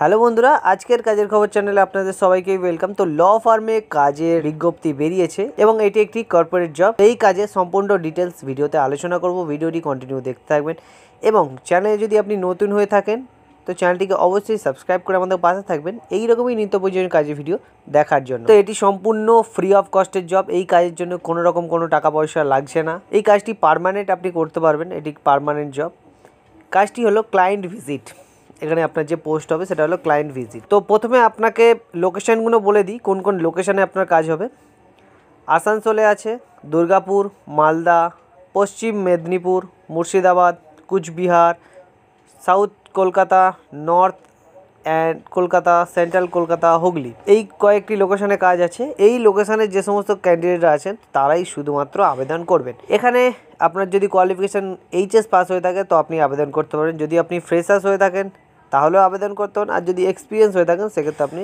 hello বন্ধুরা আজকের কাজের খবর চ্যানেলে আপনাদের সবাইকে ওয়েলকাম তো ল ফার্মে কাজের বিজ্ঞপ্তি বেরিয়েছে এবং এটি একটি কর্পোরেট জব এই কাজে সম্পূর্ণ ডিটেলস ভিডিওতে আলোচনা করব ভিডিওটি কন্টিনিউ দেখতে থাকবেন এবং চ্যানেলে যদি আপনি নতুন হয়ে থাকেন তো চ্যানেলটিকে অবশ্যই সাবস্ক্রাইব করে আমাদের পাশে থাকবেন এই রকমই নিত্য প্রয়োজনীয় কাজের ভিডিও দেখার জন্য তো এটি সম্পূর্ণ ফ্রি অফ কস্টের জব এই কাজের জন্য কোনো রকম কোনো টাকা পয়সা লাগছে না এই কাজটি পারমানেন্ট আপনি করতে পারবেন এটি পারমানেন্ট জব কাজটি হলো ক্লায়েন্ট ভিজিট এখানে আপনার যে পোস্ট হবে সেটা হলো ক্লায়েন্ট ভিজিট তো প্রথমে আপনাকে লোকেশানগুলো বলে দিই কোন কোন লোকেশানে আপনার কাজ হবে আসানসোলে আছে দুর্গাপুর মালদা পশ্চিম Medinipur Murshidabad Coochbehar south Kolkata north and Kolkata central Kolkata Hooghly এই কয়েকটি লোকেশানে কাজ আছে এই লোকেশানে যে সমস্ত ক্যান্ডিডেটরা আছেন তারাই শুধুমাত্র আবেদন করবেন এখানে আপনার যদি কোয়ালিফিকেশান এইচএস পাস হয়ে থাকে তো আপনি আবেদন করতে পারেন যদি আপনি ফ্রেশার্স হয়ে থাকেন তাহলেও আবেদন করতে হন আর যদি এক্সপিরিয়েন্স হয়ে থাকেন সেক্ষেত্রে আপনি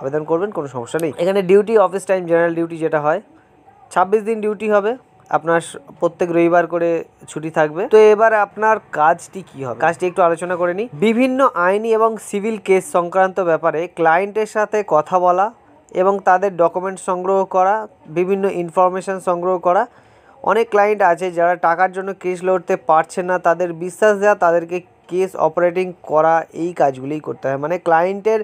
আবেদন করবেন কোনো সমস্যা নেই এখানে duty office time general duty যেটা হয় ছাব্বিশ দিন ডিউটি হবে আপনার প্রত্যেক রবিবার করে ছুটি থাকবে তো এবার আপনার কাজটি কি হবে কাজটি একটু আলোচনা করে নিই বিভিন্ন আইনি এবং সিভিল কেস সংক্রান্ত ব্যাপারে ক্লায়েন্টের সাথে কথা বলা এবং তাদের ডকুমেন্ট সংগ্রহ করা বিভিন্ন ইনফরমেশান সংগ্রহ করা অনেক ক্লায়েন্ট আছে যারা টাকার জন্য কেস লড়তে পারছে না তাদের বিশ্বাস দেওয়া তাদেরকে কেস অপারেটিং করা এই কাজগুলি করতে হয় মানে ক্লায়েন্টের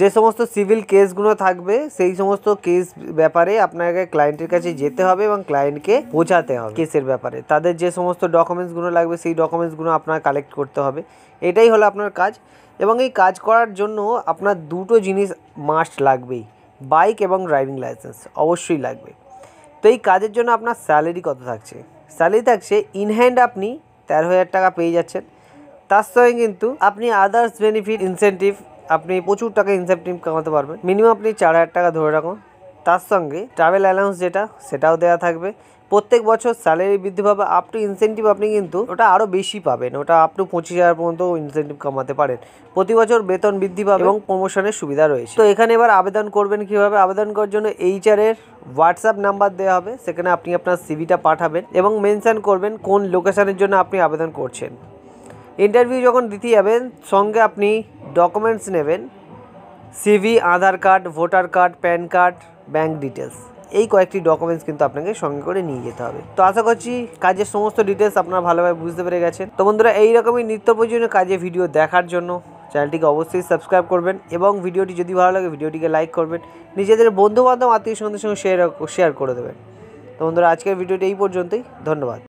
যে সমস্ত সিভিল কেসগুলো থাকবে সেই সমস্ত কেস ব্যাপারে আপনাকে ক্লায়েন্টের কাছে যেতে হবে এবং ক্লায়েন্টকে বোঝাতে হবে কেসের ব্যাপারে তাদের যে সমস্ত ডকুমেন্টসগুলো লাগবে সেই ডকুমেন্টসগুলো আপনার কালেক্ট করতে হবে এটাই হলো আপনার কাজ এবং এই কাজ করার জন্য আপনার দুটো জিনিস মাস্ট লাগবেই বাইক এবং ড্রাইভিং লাইসেন্স অবশ্যই লাগবে তো এই কাজের জন্য আপনার স্যালারি কত থাকছে স্যালারি থাকছে ইনহ্যান্ড আপনি তেরো হাজার টাকা পেয়ে যাচ্ছেন তার সঙ্গে কিন্তু আপনি আদার্স বেনিফিট ইনসেন্টিভ আপনি প্রচুর টাকা ইনসেন্টিভ কামাতে পারবেন মিনিমাম আপনি চার হাজার টাকা ধরে রাখুন তার সঙ্গে ট্রাভেল অ্যালাউন্স যেটা সেটাও দেওয়া থাকবে প্রত্যেক বছর স্যালারি বৃদ্ধি পাবে আপ টু ইনসেন্টিভ আপনি কিন্তু ওটা আরও বেশি পাবেন ওটা আপ টু পঁচিশ হাজার পর্যন্ত ইনসেন্টিভ কামাতে পারেন প্রতি বছর বেতন বৃদ্ধি পাবে এবং প্রমোশনের সুবিধা রয়েছে তো এখানে এবার আবেদন করবেন কীভাবে আবেদন করার জন্য এইচআরের হোয়াটসঅ্যাপ নাম্বার দেওয়া হবে সেখানে আপনি আপনার সিভিটা পাঠাবেন এবং মেনশান করবেন কোন লোকেশনের জন্য আপনি আবেদন করছেন ইন্টারভিউ যখন দিতে যাবেন সঙ্গে আপনি ডকুমেন্টস নেবেন CV Aadhaar card voter card PAN card bank details এই কয়েকটি ডকুমেন্টস কিন্তু আপনাকে সঙ্গে করে নিয়ে যেতে হবে তো আশা করছি কাজের সমস্ত ডিটেলস আপনারা ভালোভাবে বুঝতে পেরে গেছেন তো বন্ধুরা এইরকমই নিত্য প্রয়োজনীয় কাজে ভিডিও দেখার জন্য চ্যানেলটিকে অবশ্যই সাবস্ক্রাইব করবেন এবং ভিডিওটি যদি ভালো লাগে ভিডিওটিকে লাইক করবেন নিজেদের বন্ধুবান্ধব আত্মীয় সঙ্গে সঙ্গে শেয়ার শেয়ার করে দেবেন তো বন্ধুরা আজকের ভিডিওটি এই পর্যন্তই ধন্যবাদ